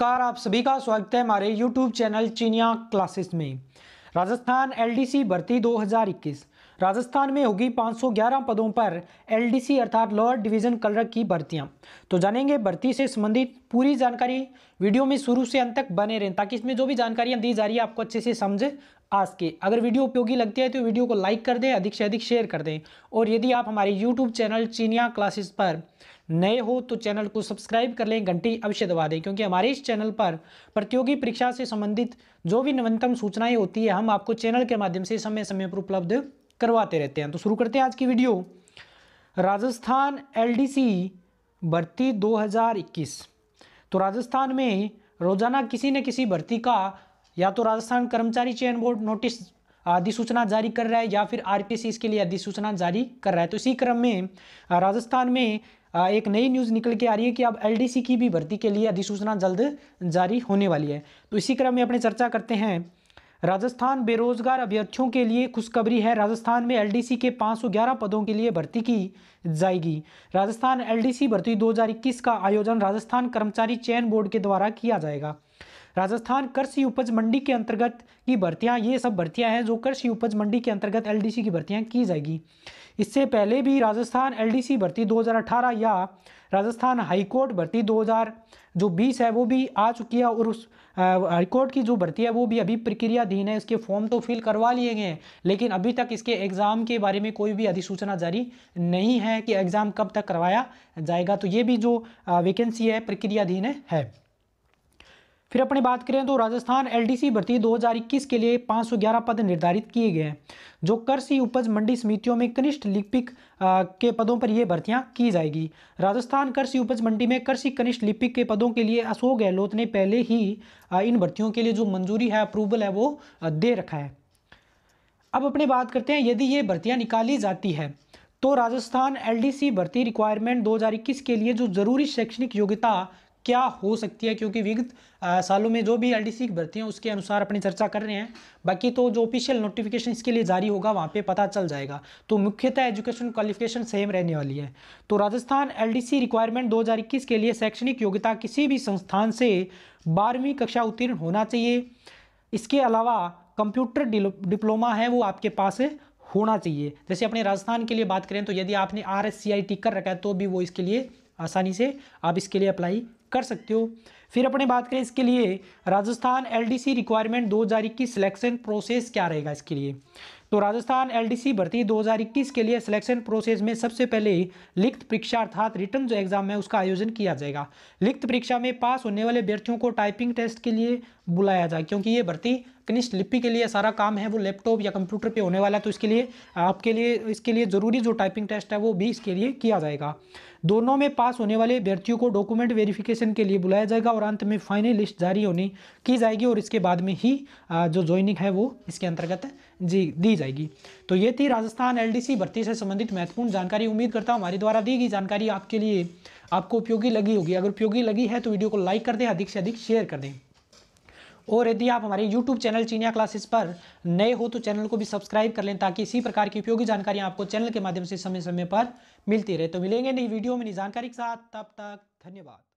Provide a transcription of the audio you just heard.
नमस्कार आप सभी का स्वागत है हमारे YouTube चैनल चीनिया क्लासेस में राजस्थान एलडीसी भर्ती 2021 राजस्थान में होगी 511 पदों पर एलडीसी अर्थात लोअर डिवीज़न कलर की भर्तियां तो जानेंगे भर्ती से संबंधित पूरी जानकारी वीडियो में शुरू से अंत तक बने रहें ताकि इसमें जो भी जानकारियां दी जा रही है आपको अच्छे से समझ आ सके अगर वीडियो उपयोगी लगती है तो वीडियो को लाइक कर दें अधिक से अधिक शेयर कर दें और यदि आप हमारे यूट्यूब चैनल चीनिया क्लासेस पर नए हो तो चैनल को सब्सक्राइब कर लें घंटी अवश्य दबा दें क्योंकि हमारे इस चैनल पर प्रतियोगी परीक्षा से संबंधित जो भी नवीनतम सूचनाएं होती है हम आपको चैनल के माध्यम से समय समय पर उपलब्ध करवाते रहते हैं तो शुरू करते हैं आज की वीडियो राजस्थान एल भर्ती दो तो राजस्थान में रोजाना किसी न किसी भर्ती का या तो राजस्थान कर्मचारी चयन बोर्ड नोटिस अधिसूचना जारी कर रहा है या फिर आरपीसी इसके लिए अधिसूचना जारी कर रहा है तो इसी क्रम में राजस्थान में एक नई न्यूज़ निकल के आ रही है कि अब एलडीसी की भी भर्ती के लिए अधिसूचना जल्द जारी होने वाली है तो इसी क्रम में अपने चर्चा करते हैं राजस्थान बेरोजगार अभ्यर्थियों के लिए खुशखबरी है राजस्थान में एलडीसी के 511 पदों के लिए भर्ती की जाएगी राजस्थान एलडीसी भर्ती 2021 का आयोजन राजस्थान कर्मचारी चयन बोर्ड के द्वारा किया जाएगा राजस्थान कृषि उपज मंडी के अंतर्गत की भर्तियाँ ये सब भर्तियाँ हैं जो कृषि उपज मंडी के अंतर्गत एलडीसी की भर्तियाँ की जाएगी इससे पहले भी राजस्थान एलडीसी भर्ती 2018 या राजस्थान हाईकोर्ट भर्ती 2000 जो 20 है वो भी आ चुकी है और उस हाईकोर्ट की जो भर्ती है वो भी अभी प्रक्रियाधीन है इसके फॉर्म तो फिल करवा लिए गए हैं लेकिन अभी तक इसके एग्ज़ाम के बारे में कोई भी अधिसूचना जारी नहीं है कि एग्ज़ाम कब तक करवाया जाएगा तो ये भी जो वेकेंसी है प्रक्रियाधीन है फिर अपने बात करें तो राजस्थान एलडीसी भर्ती 2021 के लिए 511 पद निर्धारित किए गए हैं जो कृषि उपज मंडी समितियों में कनिष्ठ लिपिक के पदों पर यह भर्तियां की जाएगी राजस्थान कृषि उपज मंडी में कृषि कनिष्ठ लिपिक के पदों के लिए अशोक गहलोत ने पहले ही इन भर्तियों के लिए जो मंजूरी है अप्रूवल है वो दे रखा है अब अपने बात करते हैं यदि ये भर्तियाँ निकाली जाती है तो राजस्थान एलडीसी भर्ती रिक्वायरमेंट 2021 के लिए जो जरूरी शैक्षणिक योग्यता क्या हो सकती है क्योंकि विगत सालों में जो भी एल की भर्ती हैं उसके अनुसार अपनी चर्चा कर रहे हैं बाकी तो जो ऑफिशियल नोटिफिकेशन इसके लिए जारी होगा वहाँ पे पता चल जाएगा तो मुख्यतः एजुकेशन क्वालिफिकेशन सेम रहने वाली है तो राजस्थान एल रिक्वायरमेंट 2021 के लिए शैक्षणिक योग्यता किसी भी संस्थान से बारहवीं कक्षा उत्तीर्ण होना चाहिए इसके अलावा कंप्यूटर डिप्लोमा है वो आपके पास होना चाहिए जैसे अपने राजस्थान के लिए बात करें तो यदि आपने R S C I T कर रखा है तो भी वो इसके लिए आसानी से आप इसके लिए अप्लाई कर सकते हो फिर अपने बात करें इसके लिए Rajasthan LDC requirement 2021 selection process क्या रहेगा इसके लिए तो राजस्थान एलडीसी भर्ती 2021 के लिए सिलेक्शन प्रोसेस में सबसे पहले लिखित परीक्षा अर्थात रिटर्न जो एग्जाम है उसका आयोजन किया जाएगा लिखित परीक्षा में पास होने वाले अभ्यर्थियों को टाइपिंग टेस्ट के लिए बुलाया जाए क्योंकि ये भर्ती कनिष्ठ लिपि के लिए सारा काम है वो लैपटॉप या कंप्यूटर पे होने वाला है तो इसके लिए आपके लिए इसके लिए ज़रूरी जो टाइपिंग टेस्ट है वो भी इसके लिए किया जाएगा दोनों में पास होने वाले अभ्यर्थियों को डॉक्यूमेंट वेरिफिकेशन के लिए बुलाया जाएगा और अंत में फाइनल लिस्ट जारी होने की जाएगी और इसके बाद में ही जो ज्वाइनिंग है वो इसके अंतर्गत जी दी जाएगी तो ये थी राजस्थान एल भर्ती से संबंधित महत्वपूर्ण जानकारी उम्मीद करता हूँ हमारे द्वारा दी गई जानकारी आपके लिए आपको उपयोगी लगी होगी अगर उपयोगी लगी है तो वीडियो को लाइक कर दें अधिक से अधिक शेयर कर दें और यदि आप हमारे यूट्यूब चैनल चीनिया क्लासेस पर नए हो तो चैनल को भी सब्सक्राइब कर लें ताकि इसी प्रकार की उपयोगी जानकारी आपको चैनल के माध्यम से समय समय पर मिलती रहे तो मिलेंगे नई वीडियो में नई जानकारी के साथ तब तक धन्यवाद